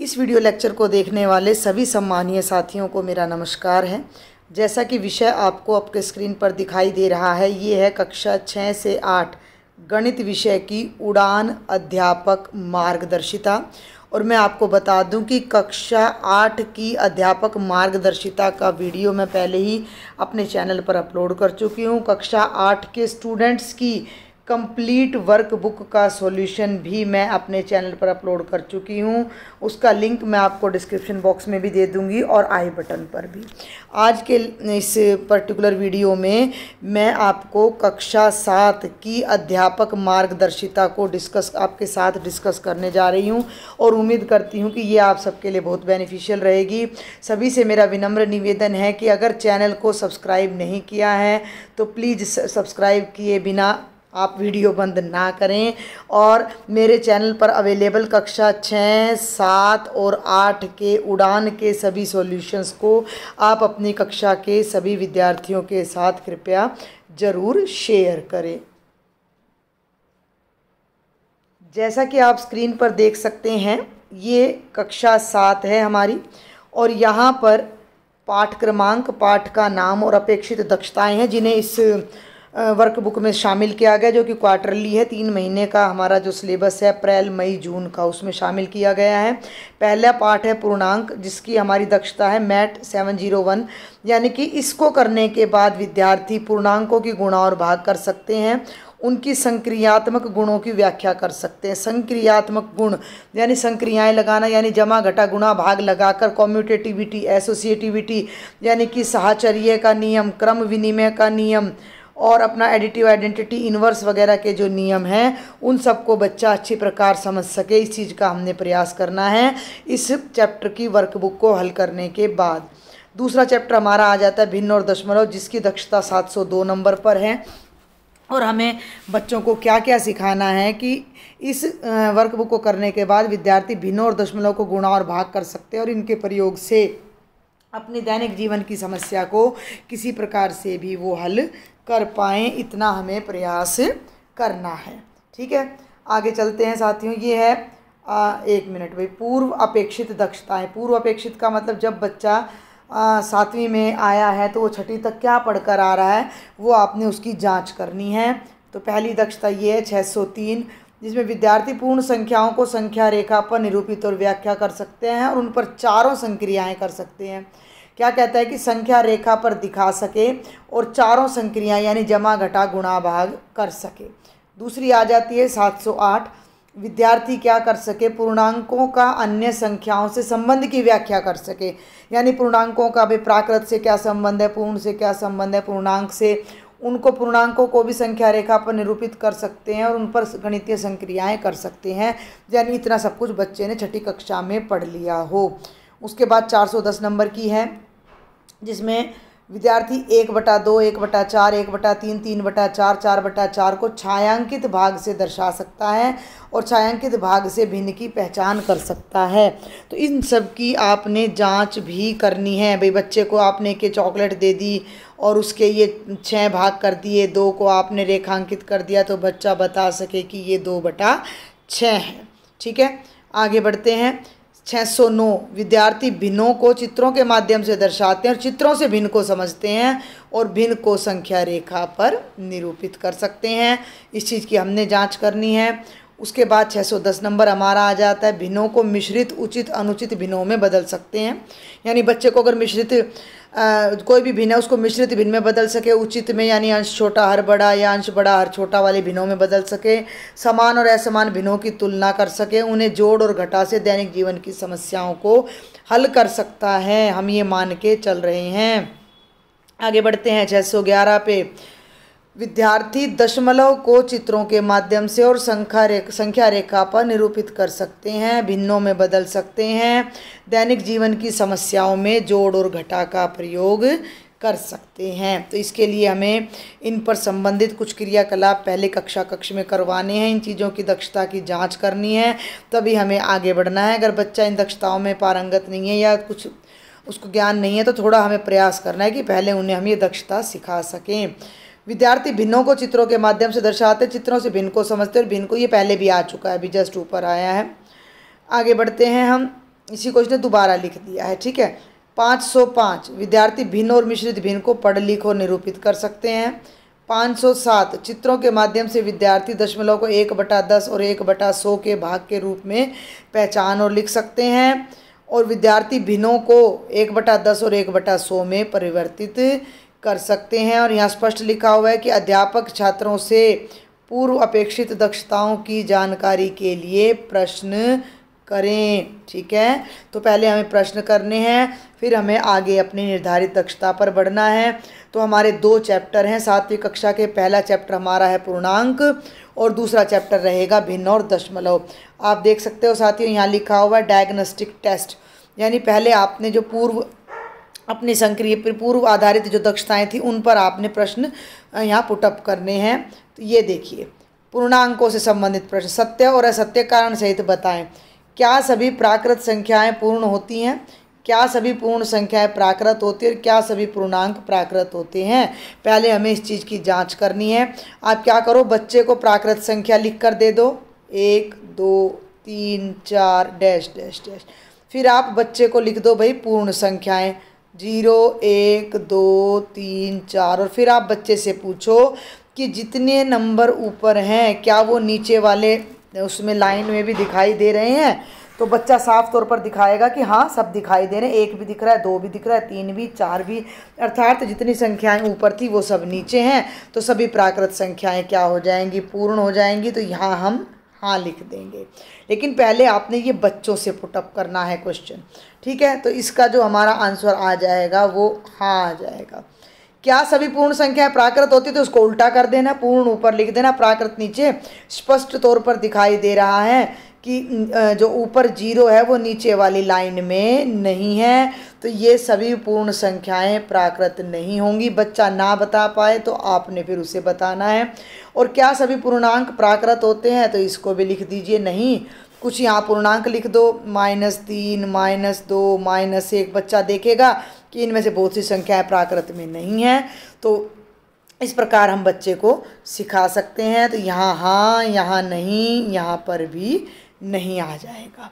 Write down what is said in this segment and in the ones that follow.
इस video lecture को देखने वाले सभी सम्मानीय साथियों को मेरा नमस्कार है जैसा कि विषय आपको आपके स्क्रीन पर दिखाई दे रहा है ये है कक्षा छः से आठ गणित विषय की उड़ान अध्यापक मार्गदर्शिता और मैं आपको बता दूं कि कक्षा आठ की अध्यापक मार्गदर्शिता का वीडियो मैं पहले ही अपने चैनल पर अपलोड कर चुकी हूँ कक्षा आठ के स्टूडेंट्स की कंप्लीट वर्कबुक का सॉल्यूशन भी मैं अपने चैनल पर अपलोड कर चुकी हूँ उसका लिंक मैं आपको डिस्क्रिप्शन बॉक्स में भी दे दूँगी और आई बटन पर भी आज के इस पर्टिकुलर वीडियो में मैं आपको कक्षा सात की अध्यापक मार्गदर्शिता को डिस्कस आपके साथ डिस्कस करने जा रही हूँ और उम्मीद करती हूँ कि ये आप सबके लिए बहुत बेनिफिशियल रहेगी सभी से मेरा विनम्र निवेदन है कि अगर चैनल को सब्सक्राइब नहीं किया है तो प्लीज़ सब्सक्राइब किए बिना आप वीडियो बंद ना करें और मेरे चैनल पर अवेलेबल कक्षा छः सात और आठ के उड़ान के सभी सॉल्यूशंस को आप अपनी कक्षा के सभी विद्यार्थियों के साथ कृपया ज़रूर शेयर करें जैसा कि आप स्क्रीन पर देख सकते हैं ये कक्षा सात है हमारी और यहाँ पर पाठ क्रमांक पाठ का नाम और अपेक्षित दक्षताएं हैं जिन्हें इस वर्कबुक में शामिल किया गया जो कि क्वार्टरली है तीन महीने का हमारा जो सिलेबस है अप्रैल मई जून का उसमें शामिल किया गया है पहला पाठ है पूर्णांक जिसकी हमारी दक्षता है मैट सेवन जीरो वन यानी कि इसको करने के बाद विद्यार्थी पूर्णांकों की गुणा और भाग कर सकते हैं उनकी संक्रियात्मक गुणों की व्याख्या कर सकते हैं संक्रियात्मक गुण यानी संक्रियाएं लगाना यानी जमा घटा गुणा भाग लगाकर कॉम्यूटेटिविटी एसोसिएटिविटी यानी कि साहचर्य का नियम क्रम विनिमय का नियम और अपना एडिटिव आइडेंटिटी इन्वर्स वगैरह के जो नियम हैं उन सबको बच्चा अच्छी प्रकार समझ सके इस चीज़ का हमने प्रयास करना है इस चैप्टर की वर्कबुक को हल करने के बाद दूसरा चैप्टर हमारा आ जाता है भिन्न और दशमलव जिसकी दक्षता 702 नंबर पर है और हमें बच्चों को क्या क्या सिखाना है कि इस वर्कबुक को करने के बाद विद्यार्थी भिन्न और दशमलव को गुणा और भाग कर सकते हैं और इनके प्रयोग से अपने दैनिक जीवन की समस्या को किसी प्रकार से भी वो हल कर पाएँ इतना हमें प्रयास करना है ठीक है आगे चलते हैं साथियों ये है आ, एक मिनट भाई पूर्व अपेक्षित दक्षताएँ पूर्व अपेक्षित का मतलब जब बच्चा सातवीं में आया है तो वो छठी तक क्या पढ़कर आ रहा है वो आपने उसकी जांच करनी है तो पहली दक्षता ये है छः सौ तीन जिसमें विद्यार्थी पूर्ण संख्याओं को संख्या रेखा पर निरूपित और व्याख्या कर सकते हैं और उन पर चारों संक्रियाएँ कर सकते हैं क्या कहता है कि संख्या रेखा पर दिखा सके और चारों संक्रियाएं यानी जमा घटा गुणा भाग कर सके दूसरी आ जाती है 708 विद्यार्थी क्या कर सके पूर्णांकों का अन्य संख्याओं से संबंध की व्याख्या कर सके यानी पूर्णांकों का भी प्राकृत से क्या संबंध है पूर्ण से क्या संबंध है पूर्णांक से उनको पूर्णांकों को भी संख्या रेखा पर निरूपित कर सकते हैं और उन पर गणितीय संक्रियाएं कर सकते हैं यानी इतना सब कुछ बच्चे ने छठी कक्षा में पढ़ लिया हो उसके बाद 410 नंबर की है जिसमें विद्यार्थी एक बटा दो एक बटा चार एक बटा तीन तीन बटा चार चार बटा चार को छायांकित भाग से दर्शा सकता है और छायांकित भाग से भिन्न की पहचान कर सकता है तो इन सब की आपने जांच भी करनी है भाई बच्चे को आपने के चॉकलेट दे दी और उसके ये छः भाग कर दिए दो को आपने रेखांकित कर दिया तो बच्चा बता सके कि ये दो बटा छः है ठीक है आगे बढ़ते हैं 609 विद्यार्थी भिन्नों को चित्रों के माध्यम से दर्शाते हैं और चित्रों से भिन्न को समझते हैं और भिन्न को संख्या रेखा पर निरूपित कर सकते हैं इस चीज़ की हमने जांच करनी है उसके बाद 610 नंबर हमारा आ जाता है भिन्नों को मिश्रित उचित अनुचित भिन्नों में बदल सकते हैं यानी बच्चे को अगर मिश्रित आ, कोई भी भिन्न है उसको मिश्रित भिन्न में बदल सके उचित में यानी अंश छोटा हर बड़ा या अंश बड़ा हर छोटा वाले भिन्नों में बदल सके समान और असमान भिन्नों की तुलना कर सके उन्हें जोड़ और घटा से दैनिक जीवन की समस्याओं को हल कर सकता है हम ये मान के चल रहे हैं आगे बढ़ते हैं छः सौ ग्यारह पे विद्यार्थी दशमलव को चित्रों के माध्यम से और संख्या रेखा संख्या रेखा पर निरूपित कर सकते हैं भिन्नों में बदल सकते हैं दैनिक जीवन की समस्याओं में जोड़ और घटा का प्रयोग कर सकते हैं तो इसके लिए हमें इन पर संबंधित कुछ क्रियाकलाप पहले कक्षा कक्ष में करवाने हैं इन चीज़ों की दक्षता की जांच करनी है तभी हमें आगे बढ़ना है अगर बच्चा इन दक्षताओं में पारंगत नहीं है या कुछ उसको ज्ञान नहीं है तो थोड़ा हमें प्रयास करना है कि पहले उन्हें हम ये दक्षता सिखा सकें विद्यार्थी भिन्नों को चित्रों के माध्यम से दर्शाते चित्रों से भिन्न को समझते और भिन्न को ये पहले भी आ चुका है अभी जस्ट ऊपर आया है आगे बढ़ते हैं हम इसी क्वेश्चन ने दोबारा लिख दिया है ठीक है पाँच सौ पाँच विद्यार्थी भिन्न और मिश्रित भिन्न को पढ़ लिख और निरूपित कर सकते हैं पाँच सौ सात चित्रों के माध्यम से विद्यार्थी दशमलव को एक बटा दस और एक बटा सौ के भाग के रूप में पहचान और लिख सकते हैं और विद्यार्थी भिन्नों को एक बटा दस और एक बटा सौ में परिवर्तित कर सकते हैं और यहाँ स्पष्ट लिखा हुआ है कि अध्यापक छात्रों से पूर्व अपेक्षित दक्षताओं की जानकारी के लिए प्रश्न करें ठीक है तो पहले हमें प्रश्न करने हैं फिर हमें आगे अपनी निर्धारित दक्षता पर बढ़ना है तो हमारे दो चैप्टर हैं सातवीं कक्षा के पहला चैप्टर हमारा है पूर्णांक और दूसरा चैप्टर रहेगा भिन्न और दशमलव आप देख सकते हो साथियों यहाँ लिखा हुआ है डायग्नोस्टिक टेस्ट यानी पहले आपने जो पूर्व अपने संक्रिय पूर्व आधारित जो दक्षताएं थी उन पर आपने प्रश्न यहाँ पुटअप करने हैं तो ये देखिए पूर्णांकों से संबंधित प्रश्न सत्य और असत्य कारण सहित बताएं क्या सभी प्राकृत संख्याएं पूर्ण होती हैं क्या सभी पूर्ण संख्याएं प्राकृत होती है और क्या सभी पूर्णांक प्राकृत होते हैं पहले हमें इस चीज़ की जाँच करनी है आप क्या करो बच्चे को प्राकृत संख्या लिख कर दे दो एक दो तीन चार डैश डैश डैश फिर आप बच्चे को लिख दो भाई पूर्ण संख्याएँ जीरो एक दो तीन चार और फिर आप बच्चे से पूछो कि जितने नंबर ऊपर हैं क्या वो नीचे वाले उसमें लाइन में भी दिखाई दे रहे हैं तो बच्चा साफ तौर पर दिखाएगा कि हाँ सब दिखाई दे रहे हैं एक भी दिख रहा है दो भी दिख रहा है तीन भी चार भी अर्थात जितनी संख्याएं ऊपर थी वो सब नीचे हैं तो सभी प्राकृत संख्याएं क्या हो जाएंगी पूर्ण हो जाएंगी तो यहाँ हम हाँ लिख देंगे लेकिन पहले आपने ये बच्चों से पुटअप करना है क्वेश्चन ठीक है तो इसका जो हमारा आंसर आ जाएगा वो हाँ आ जाएगा क्या सभी पूर्ण संख्याएं प्राकृत होती तो उसको उल्टा कर देना पूर्ण ऊपर लिख देना प्राकृत नीचे स्पष्ट तौर पर दिखाई दे रहा है कि जो ऊपर जीरो है वो नीचे वाली लाइन में नहीं है तो ये सभी पूर्ण संख्याएं प्राकृत नहीं होंगी बच्चा ना बता पाए तो आपने फिर उसे बताना है और क्या सभी पूर्णांक प्राकृत होते हैं तो इसको भी लिख दीजिए नहीं कुछ यहाँ पूर्णांक लिख दो माइनस तीन माइनस दो माइनस एक बच्चा देखेगा कि इनमें से बहुत सी संख्याएं प्राकृत में नहीं हैं तो इस प्रकार हम बच्चे को सिखा सकते हैं तो यहाँ हाँ यहाँ नहीं यहाँ पर भी नहीं आ जाएगा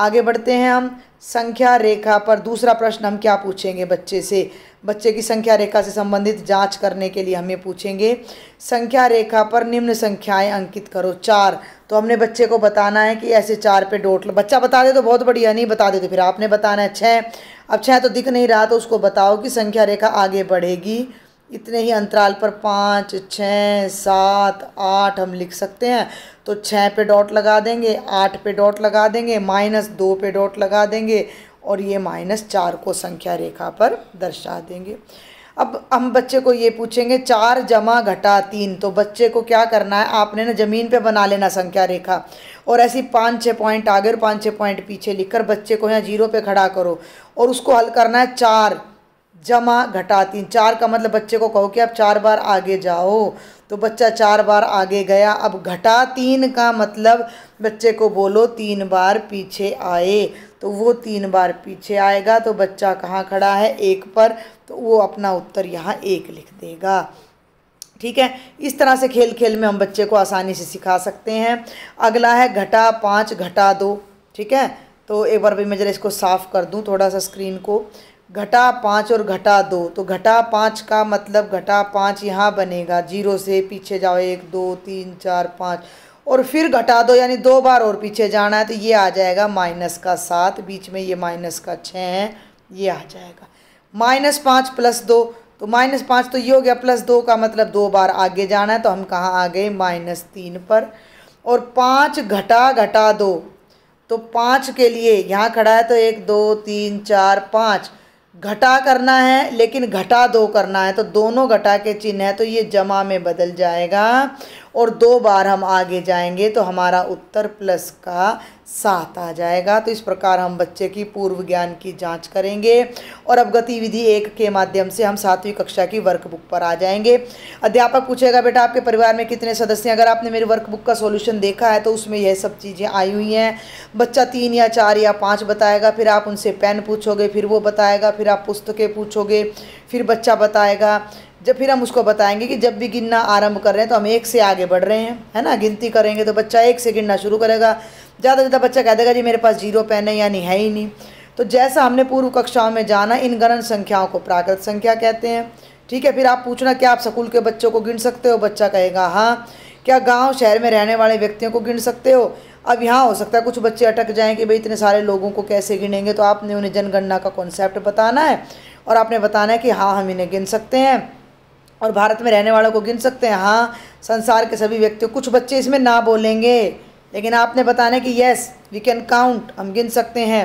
आगे बढ़ते हैं हम संख्या रेखा पर दूसरा प्रश्न हम क्या पूछेंगे बच्चे से बच्चे की संख्या रेखा से संबंधित जांच करने के लिए हमें पूछेंगे संख्या रेखा पर निम्न संख्याएं अंकित करो चार तो हमने बच्चे को बताना है कि ऐसे चार पे डोट बच्चा बता दे तो बहुत बढ़िया नहीं बता दे तो फिर आपने बताना है छः अब छः तो दिख नहीं रहा तो उसको बताओ कि संख्या रेखा आगे बढ़ेगी इतने ही अंतराल पर पाँच छः सात आठ हम लिख सकते हैं तो छः पे डॉट लगा देंगे आठ पे डॉट लगा देंगे माइनस दो पे डॉट लगा देंगे और ये माइनस चार को संख्या रेखा पर दर्शा देंगे अब हम बच्चे को ये पूछेंगे चार जमा घटा तीन तो बच्चे को क्या करना है आपने ना ज़मीन पे बना लेना संख्या रेखा और ऐसी पाँच छः पॉइंट आगे और पाँच छः पॉइंट पीछे लिखकर बच्चे को यहाँ जीरो पे खड़ा करो और उसको हल करना है चार जमा घटा तीन चार का मतलब बच्चे को कहो कि आप चार बार आगे जाओ तो बच्चा चार बार आगे गया अब घटा तीन का मतलब बच्चे को बोलो तीन बार पीछे आए तो वो तीन बार पीछे आएगा तो बच्चा कहाँ खड़ा है एक पर तो वो अपना उत्तर यहाँ एक लिख देगा ठीक है इस तरह से खेल खेल में हम बच्चे को आसानी से सिखा सकते हैं अगला है घटा पाँच घटा दो ठीक है तो एक बार भी मैं जरा इसको साफ़ कर दूँ थोड़ा सा स्क्रीन को घटा पाँच और घटा दो तो घटा पाँच का मतलब घटा पाँच यहाँ बनेगा जीरो से पीछे जाओ एक दो तीन चार पाँच और फिर घटा दो यानी दो बार और पीछे जाना है तो ये आ जाएगा माइनस का सात बीच में ये माइनस का छः है ये आ जाएगा माइनस पाँच प्लस दो तो माइनस पाँच तो ये हो गया प्लस दो का मतलब दो बार आगे जाना है तो हम कहाँ आ गए माइनस तीन पर और पाँच घटा घटा दो तो पाँच के लिए यहाँ खड़ा है तो एक दो तीन चार पाँच घटा करना है लेकिन घटा दो करना है तो दोनों घटा के चिन्ह है तो ये जमा में बदल जाएगा और दो बार हम आगे जाएंगे तो हमारा उत्तर प्लस का सात आ जाएगा तो इस प्रकार हम बच्चे की पूर्व ज्ञान की जांच करेंगे और अब गतिविधि एक के माध्यम से हम सातवीं कक्षा की वर्कबुक पर आ जाएंगे अध्यापक पूछेगा बेटा आपके परिवार में कितने सदस्य हैं अगर आपने मेरी वर्कबुक का सॉल्यूशन देखा है तो उसमें यह सब चीज़ें आई हुई हैं बच्चा तीन या चार या पाँच बताएगा फिर आप उनसे पेन पूछोगे फिर वो बताएगा फिर आप पुस्तकें पूछोगे फिर बच्चा बताएगा जब फिर हम उसको बताएंगे कि जब भी गिनना आरंभ कर रहे हैं तो हम एक से आगे बढ़ रहे हैं है ना गिनती करेंगे तो बच्चा एक से गिनना शुरू करेगा ज़्यादा से तो ज़्यादा बच्चा कह देगा जी मेरे पास जीरो पेन है यानी है ही नहीं तो जैसा हमने पूर्व कक्षाओं में जाना इन गणन संख्याओं को प्राकृत संख्या कहते हैं ठीक है फिर आप पूछना क्या आप स्कूल के बच्चों को गिन सकते हो बच्चा कहेगा हाँ क्या गाँव शहर में रहने वाले व्यक्तियों को गिन सकते हो अब यहाँ हो सकता है कुछ बच्चे अटक जाएँ कि भाई इतने सारे लोगों को कैसे गिनेंगे तो आपने उन्हें जनगणना का कॉन्सेप्ट बताना है और आपने बताना है कि हाँ हम इन्हें गिन सकते हैं और भारत में रहने वालों को गिन सकते हैं हाँ संसार के सभी व्यक्तियों कुछ बच्चे इसमें ना बोलेंगे लेकिन आपने बताना कि यस वी कैन काउंट हम गिन सकते हैं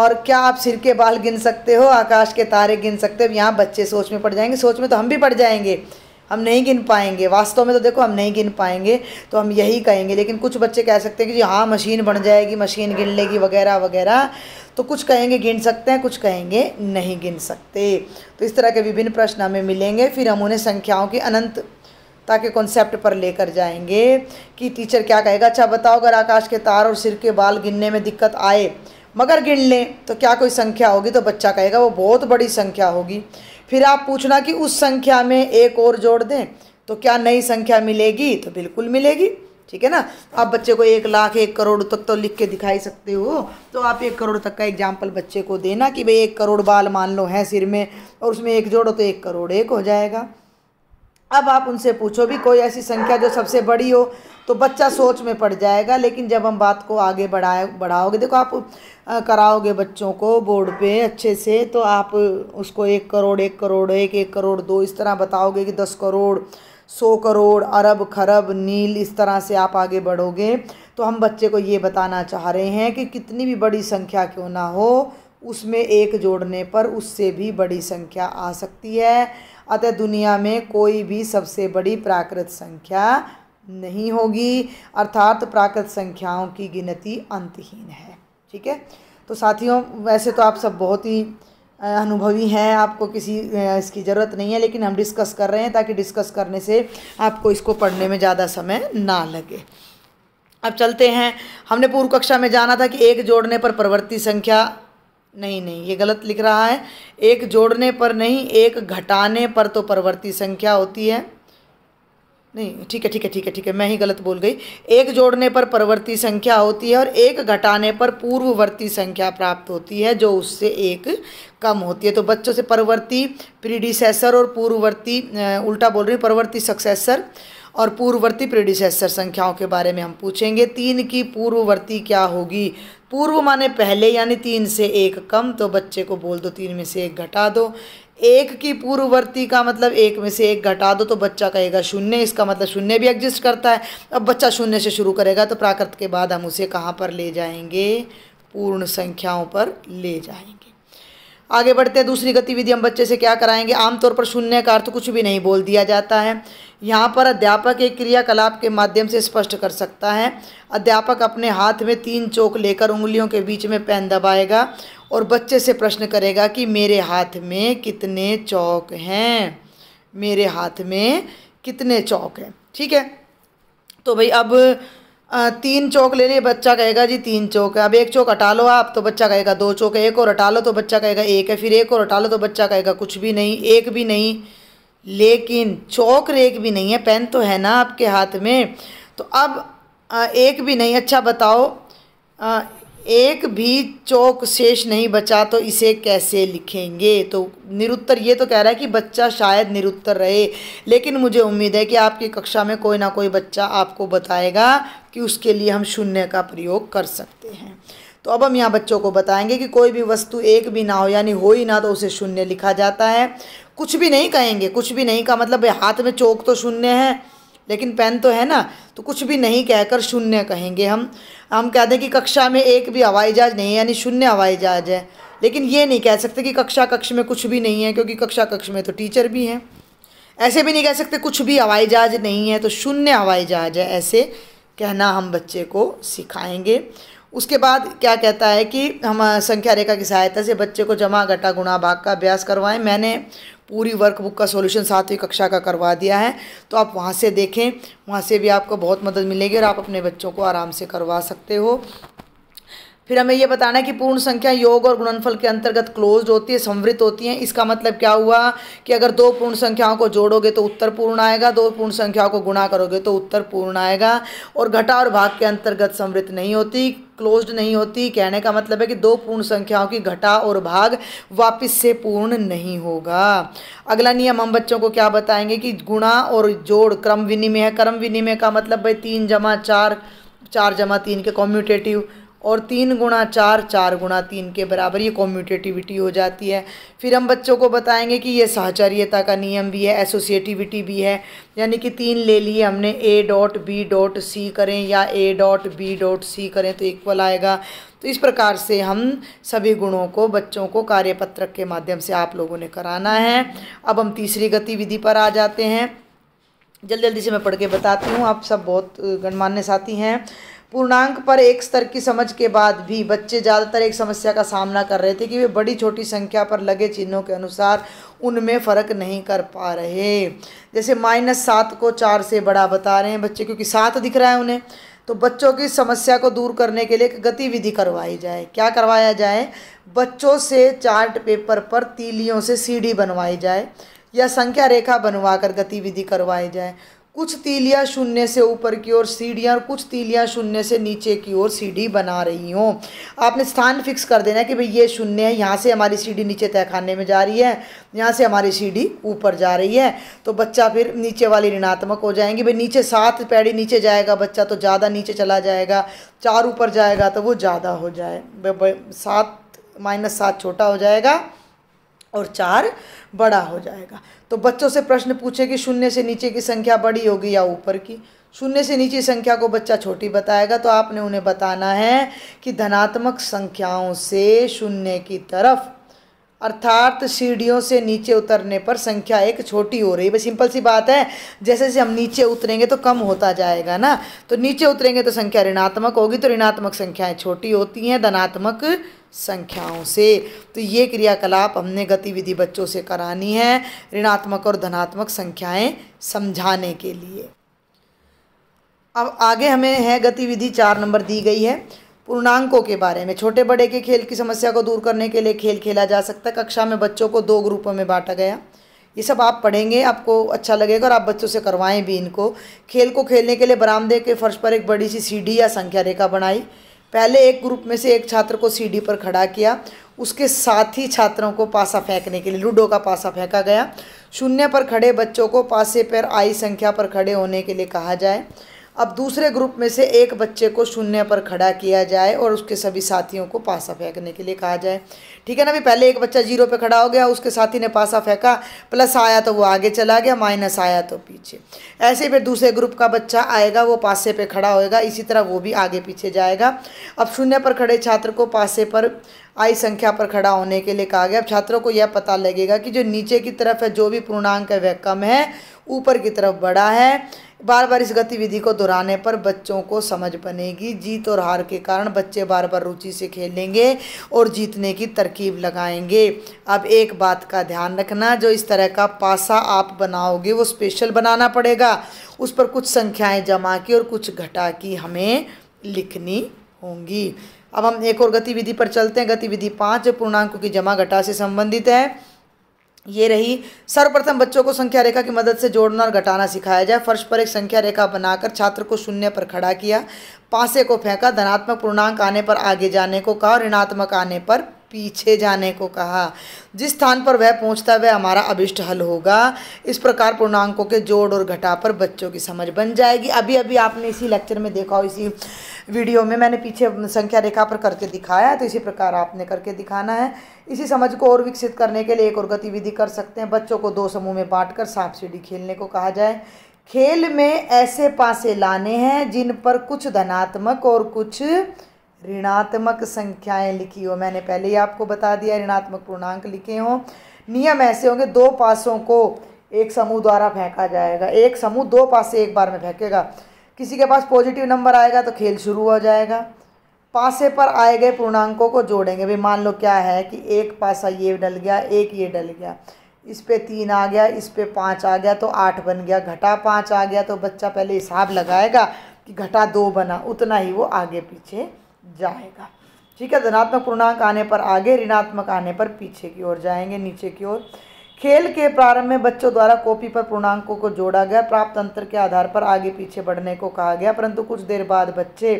और क्या आप सिर के बाल गिन सकते हो आकाश के तारे गिन सकते हो यहाँ बच्चे सोच में पड़ जाएंगे सोच में तो हम भी पड़ जाएंगे हम नहीं गिन पाएंगे वास्तव में तो देखो हम नहीं गिन पाएंगे तो हम यही कहेंगे लेकिन कुछ बच्चे कह सकते हैं कि हाँ मशीन बन जाएगी मशीन गिन लेगी वगैरह वगैरह तो कुछ कहेंगे गिन सकते हैं कुछ कहेंगे नहीं गिन सकते तो इस तरह के विभिन्न प्रश्न हमें मिलेंगे फिर हम उन्हें संख्याओं की अनंत ताकि कॉन्सेप्ट पर लेकर जाएंगे कि टीचर क्या कहेगा अच्छा बताओ अगर आकाश के तार और सिर के बाल गिनने में दिक्कत आए मगर गिन लें तो क्या कोई संख्या होगी तो बच्चा कहेगा वो बहुत बड़ी संख्या होगी फिर आप पूछना कि उस संख्या में एक और जोड़ दें तो क्या नई संख्या मिलेगी तो बिल्कुल मिलेगी ठीक है ना आप बच्चे को एक लाख एक करोड़ तक तो लिख के दिखाई सकते हो तो आप एक करोड़ तक का एग्जाम्पल बच्चे को देना कि भाई एक करोड़ बाल मान लो हैं सिर में और उसमें एक जोड़ो तो एक करोड़ एक हो जाएगा अब आप उनसे पूछो भी कोई ऐसी संख्या जो सबसे बड़ी हो तो बच्चा सोच में पड़ जाएगा लेकिन जब हम बात को आगे बढ़ाए बढ़ाओगे देखो आप कराओगे बच्चों को बोर्ड पे अच्छे से तो आप उसको एक करोड़ एक करोड़ एक एक करोड़ दो इस तरह बताओगे कि दस करोड़ सौ करोड़ अरब खरब नील इस तरह से आप आगे बढ़ोगे तो हम बच्चे को ये बताना चाह रहे हैं कि कितनी भी बड़ी संख्या क्यों ना हो उसमें एक जोड़ने पर उससे भी बड़ी संख्या आ सकती है अतः दुनिया में कोई भी सबसे बड़ी प्राकृत संख्या नहीं होगी अर्थात प्राकृत संख्याओं की गिनती अंतहीन है ठीक है तो साथियों वैसे तो आप सब बहुत ही अनुभवी हैं आपको किसी इसकी ज़रूरत नहीं है लेकिन हम डिस्कस कर रहे हैं ताकि डिस्कस करने से आपको इसको पढ़ने में ज़्यादा समय ना लगे अब चलते हैं हमने पूर्व कक्षा में जाना था कि एक जोड़ने पर प्रवृत्ति संख्या नहीं नहीं ये गलत लिख रहा है एक जोड़ने पर नहीं एक घटाने पर तो परवर्ती संख्या होती है नहीं ठीक है ठीक है ठीक है ठीक है मैं ही गलत बोल गई एक जोड़ने पर परवर्ती संख्या होती है और एक घटाने पर पूर्ववर्ती संख्या प्राप्त होती है जो उससे एक कम होती है तो बच्चों से परवर्ती प्रीडिसेसर और पूर्ववर्ती उल्टा बोल रही परवर्ती सक्सेसर और पूर्ववर्ती प्रेडिसेसर संख्याओं के बारे में हम पूछेंगे तीन की पूर्ववर्ती क्या होगी पूर्व माने पहले यानी तीन से एक कम तो बच्चे को बोल दो तीन में से एक घटा दो एक की पूर्ववर्ती का मतलब एक में से एक घटा दो तो बच्चा कहेगा शून्य इसका मतलब शून्य भी एग्जिस्ट करता है अब बच्चा शून्य से शुरू करेगा तो प्राकृत के बाद हम उसे कहाँ पर ले जाएंगे पूर्ण संख्याओं पर ले जाएंगे आगे बढ़ते हैं दूसरी गतिविधि हम बच्चे से क्या कराएंगे आमतौर पर शून्य का अर्थ कुछ भी नहीं बोल दिया जाता है यहाँ पर अध्यापक एक क्रियाकलाप के माध्यम से स्पष्ट कर सकता है अध्यापक अपने हाथ में तीन चौक लेकर उंगलियों के बीच में पेन दबाएगा और बच्चे से प्रश्न करेगा कि मेरे हाथ में कितने चौक हैं मेरे हाथ में कितने चौक हैं ठीक है तो भाई अब तीन चौक ले लिए बच्चा कहेगा जी तीन चौक है अब एक चौक हटा लो आप तो बच्चा कहेगा दो चौक है एक और हटा लो तो बच्चा कहेगा एक है फिर एक और हटा लो तो बच्चा कहेगा कुछ भी नहीं एक भी नहीं लेकिन चौक रेख भी नहीं है पेन तो है ना आपके हाथ में तो अब एक भी नहीं अच्छा बताओ एक भी चौक शेष नहीं बचा तो इसे कैसे लिखेंगे तो निरुत्तर ये तो कह रहा है कि बच्चा शायद निरुत्तर रहे लेकिन मुझे उम्मीद है कि आपकी कक्षा में कोई ना कोई बच्चा आपको बताएगा कि उसके लिए हम शून्य का प्रयोग कर सकते हैं तो अब हम यहाँ बच्चों को बताएंगे कि कोई भी वस्तु एक भी ना हो यानी हो ही ना तो उसे शून्य लिखा जाता है कुछ भी नहीं कहेंगे कुछ भी नहीं का मतलब हाथ में चौक तो शून्य है लेकिन पेन तो है ना तो कुछ भी नहीं कहकर शून्य कहेंगे हम हम कहते हैं कि कक्षा में एक भी हवाई जहाज नहीं है यानी शून्य हवाई जहाज है लेकिन ये नहीं कह सकते कि कक्षा कक्ष में कुछ भी नहीं है क्योंकि कक्षा कक्ष में तो टीचर भी हैं ऐसे भी नहीं कह सकते कुछ भी हवाई जहाज नहीं है तो शून्य हवाई जहाज है ऐसे कहना हम बच्चे को सिखाएंगे उसके बाद क्या कहता है कि हम संख्या रेखा की सहायता से बच्चे को जमा घटा गुणा भाग का अभ्यास करवाएं मैंने पूरी वर्कबुक का सॉल्यूशन सातवीं कक्षा का करवा दिया है तो आप वहाँ से देखें वहाँ से भी आपको बहुत मदद मिलेगी और आप अपने बच्चों को आराम से करवा सकते हो फिर हमें यह बताना है कि पूर्ण संख्या योग और गुणनफल के अंतर्गत क्लोज होती है समृद्ध होती है इसका मतलब क्या हुआ कि अगर दो पूर्ण संख्याओं को जोड़ोगे तो उत्तर पूर्ण आएगा दो पूर्ण संख्याओं को गुणा करोगे तो उत्तर पूर्ण आएगा और घटा और भाग के अंतर्गत समृद्ध नहीं होती क्लोज नहीं होती कहने का मतलब है कि दो पूर्ण संख्याओं की घटा और भाग वापिस से पूर्ण नहीं होगा अगला नियम हम बच्चों को क्या बताएंगे कि गुणा और जोड़ क्रम विनिमय है क्रम विनिमय का मतलब भाई तीन जमा चार चार जमा तीन के कॉम्यूटेटिव और तीन गुणा चार चार गुणा तीन के बराबर ये कॉम्यूटेटिविटी हो जाती है फिर हम बच्चों को बताएंगे कि ये सहचर्यता का नियम भी है एसोसिएटिविटी भी है यानी कि तीन ले लिए हमने A dot B dot C करें या A dot B dot C करें तो इक्वल आएगा तो इस प्रकार से हम सभी गुणों को बच्चों को कार्यपत्रक के माध्यम से आप लोगों ने कराना है अब हम तीसरी गतिविधि पर आ जाते हैं जल्दी जल्दी से मैं पढ़ के बताती हूँ आप सब बहुत गणमान्य साथी हैं पूर्णांक पर एक स्तर की समझ के बाद भी बच्चे ज़्यादातर एक समस्या का सामना कर रहे थे कि वे बड़ी छोटी संख्या पर लगे चिन्हों के अनुसार उनमें फ़र्क नहीं कर पा रहे जैसे माइनस सात को चार से बड़ा बता रहे हैं बच्चे क्योंकि सात दिख रहा है उन्हें तो बच्चों की समस्या को दूर करने के लिए एक गतिविधि करवाई जाए क्या करवाया जाए बच्चों से चार्ट पेपर पर तीलियों से सीढ़ी बनवाई जाए या संख्या रेखा बनवा कर गतिविधि करवाई जाए कुछ तीलियां शून्य से ऊपर की ओर सीढ़ियाँ और कुछ तीलियां शून्य से नीचे की ओर सीढ़ी बना रही हों आपने स्थान फिक्स कर देना है कि भाई ये शून्य है यहाँ से हमारी सीढ़ी नीचे तहखाने में जा रही है यहाँ से हमारी सीढ़ी ऊपर जा रही है तो बच्चा फिर नीचे वाली ऋणात्मक हो जाएंगी भाई नीचे सात पैड़ी नीचे जाएगा बच्चा तो ज़्यादा नीचे चला जाएगा चार ऊपर जाएगा तो वो ज़्यादा हो जाए सात माइनस सात छोटा हो जाएगा और चार बड़ा हो जाएगा तो बच्चों से प्रश्न पूछे कि शून्य से नीचे की संख्या बड़ी होगी या ऊपर की शून्य से नीचे संख्या को बच्चा छोटी बताएगा तो आपने उन्हें बताना है कि धनात्मक संख्याओं से शून्य की तरफ अर्थात सीढ़ियों से नीचे उतरने पर संख्या एक छोटी हो रही है सिंपल सी बात है जैसे जैसे हम नीचे उतरेंगे तो कम होता जाएगा ना तो नीचे उतरेंगे तो संख्या ऋणात्मक होगी तो ऋणात्मक संख्याएं छोटी होती हैं धनात्मक संख्याओं से तो ये क्रियाकलाप हमने गतिविधि बच्चों से करानी है ऋणात्मक और धनात्मक संख्याएं समझाने के लिए अब आगे हमें है गतिविधि चार नंबर दी गई है पूर्णांकों के बारे में छोटे बड़े के खेल की समस्या को दूर करने के लिए खेल खेला जा सकता है कक्षा में बच्चों को दो ग्रुपों में बांटा गया ये सब आप पढ़ेंगे आपको अच्छा लगेगा और आप बच्चों से करवाएं भी इनको खेल को खेलने के लिए बरामदे के फर्श पर एक बड़ी सी सीढ़ी या संख्या रेखा बनाई पहले एक ग्रुप में से एक छात्र को सीढ़ी पर खड़ा किया उसके साथ ही छात्रों को पासा फेंकने के लिए लूडो का पासा फेंका गया शून्य पर खड़े बच्चों को पासे पर आई संख्या पर खड़े होने के लिए कहा जाए अब दूसरे ग्रुप में से एक बच्चे को शून्य पर खड़ा किया जाए और उसके सभी साथियों को पासा फेंकने के लिए कहा जाए ठीक है ना भाई पहले एक बच्चा जीरो पे खड़ा हो गया उसके साथी ने पासा फेंका प्लस आया तो वो आगे चला गया माइनस आया तो पीछे ऐसे ही फिर दूसरे ग्रुप का बच्चा आएगा वो पासे पे खड़ा होएगा इसी तरह वो भी आगे पीछे जाएगा अब शून्य पर खड़े छात्र को पासे पर आई संख्या पर खड़ा होने के लिए कहा गया अब छात्रों को यह पता लगेगा कि जो नीचे की तरफ है जो भी पूर्णांक है वह कम है ऊपर की तरफ बड़ा है बार बार इस गतिविधि को दोहराने पर बच्चों को समझ बनेगी जीत और हार के कारण बच्चे बार बार रुचि से खेलेंगे और जीतने की तरकीब लगाएंगे अब एक बात का ध्यान रखना जो इस तरह का पासा आप बनाओगे वो स्पेशल बनाना पड़ेगा उस पर कुछ संख्याएं जमा की और कुछ घटा की हमें लिखनी होंगी अब हम एक और गतिविधि पर चलते हैं गतिविधि पाँच पूर्णांकों की जमा घटा से संबंधित है ये रही सर्वप्रथम बच्चों को संख्या रेखा की मदद से जोड़ना और घटाना सिखाया जाए फर्श पर एक संख्या रेखा बनाकर छात्र को शून्य पर खड़ा किया पासे को फेंका धनात्मक पूर्णांक आने पर आगे जाने को कहा और ऋणात्मक आने पर पीछे जाने को कहा जिस स्थान पर वह पहुंचता वह हमारा अभिष्ट हल होगा इस प्रकार पूर्णांकों के जोड़ और घटा पर बच्चों की समझ बन जाएगी अभी अभी आपने इसी लेक्चर में देखा हो इसी वीडियो में मैंने पीछे संख्या रेखा पर करके दिखाया है तो इसी प्रकार आपने करके दिखाना है इसी समझ को और विकसित करने के लिए एक और गतिविधि कर सकते हैं बच्चों को दो समूह में बांटकर सांप सीढ़ी खेलने को कहा जाए खेल में ऐसे पासे लाने हैं जिन पर कुछ धनात्मक और कुछ ऋणात्मक संख्याएं लिखी हो मैंने पहले ही आपको बता दिया ऋणात्मक पूर्णांक लिखे हों नियम ऐसे होंगे दो पासों को एक समूह द्वारा फेंका जाएगा एक समूह दो पासे एक बार में फेंकेगा किसी के पास पॉजिटिव नंबर आएगा तो खेल शुरू हो जाएगा पासे पर आए गए पूर्णांकों को जोड़ेंगे भाई मान लो क्या है कि एक पासा ये डल गया एक ये डल गया इस पे तीन आ गया इस पे पाँच आ गया तो आठ बन गया घटा पाँच आ गया तो बच्चा पहले हिसाब लगाएगा कि घटा दो बना उतना ही वो आगे पीछे जाएगा ठीक है धनात्मक पूर्णांक आने पर आगे ऋणात्मक आने पर पीछे की ओर जाएंगे नीचे की ओर खेल के प्रारंभ में बच्चों द्वारा कॉपी पर पूर्णांकों को जोड़ा गया प्राप्त अंतर के आधार पर आगे पीछे बढ़ने को कहा गया परंतु कुछ देर बाद बच्चे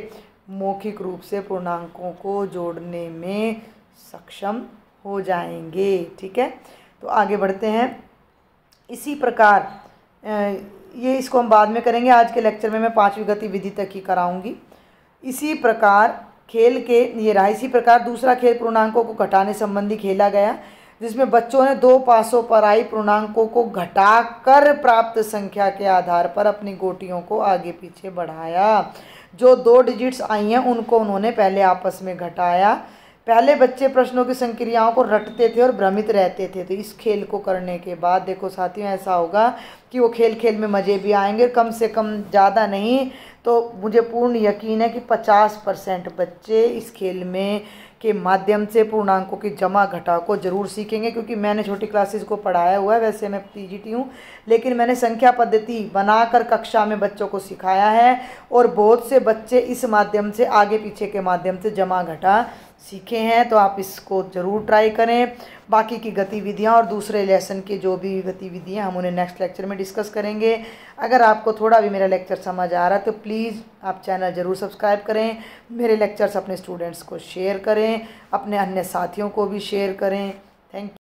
मौखिक रूप से पूर्णांकों को जोड़ने में सक्षम हो जाएंगे ठीक है तो आगे बढ़ते हैं इसी प्रकार ये इसको हम बाद में करेंगे आज के लेक्चर में मैं पाँचवीं गतिविधि तक ही कराऊँगी इसी प्रकार खेल के ये रहा इसी प्रकार दूसरा खेल पूर्णांकों को घटाने संबंधी खेला गया जिसमें बच्चों ने दो पासों पर आई पूर्णांकों को घटाकर प्राप्त संख्या के आधार पर अपनी गोटियों को आगे पीछे बढ़ाया जो दो डिजिट्स आई हैं उनको उन्होंने पहले आपस में घटाया पहले बच्चे प्रश्नों की संक्रियाओं को रटते थे और भ्रमित रहते थे तो इस खेल को करने के बाद देखो साथियों ऐसा होगा कि वो खेल खेल में मज़े भी आएंगे कम से कम ज़्यादा नहीं तो मुझे पूर्ण यकीन है कि पचास परसेंट बच्चे इस खेल में के माध्यम से पूर्णांकों की जमा घटा को जरूर सीखेंगे क्योंकि मैंने छोटी क्लासेस को पढ़ाया हुआ है वैसे मैं पीजीटी हूँ लेकिन मैंने संख्या पद्धति बनाकर कक्षा में बच्चों को सिखाया है और बहुत से बच्चे इस माध्यम से आगे पीछे के माध्यम से जमा घटा सीखे हैं तो आप इसको ज़रूर ट्राई करें बाकी की गतिविधियाँ और दूसरे लेसन के जो भी गतिविधियाँ हम उन्हें नेक्स्ट लेक्चर में डिस्कस करेंगे अगर आपको थोड़ा भी मेरा लेक्चर समझ आ रहा है तो प्लीज़ आप चैनल ज़रूर सब्सक्राइब करें मेरे लेक्चर्स अपने स्टूडेंट्स को शेयर करें अपने अन्य साथियों को भी शेयर करें थैंक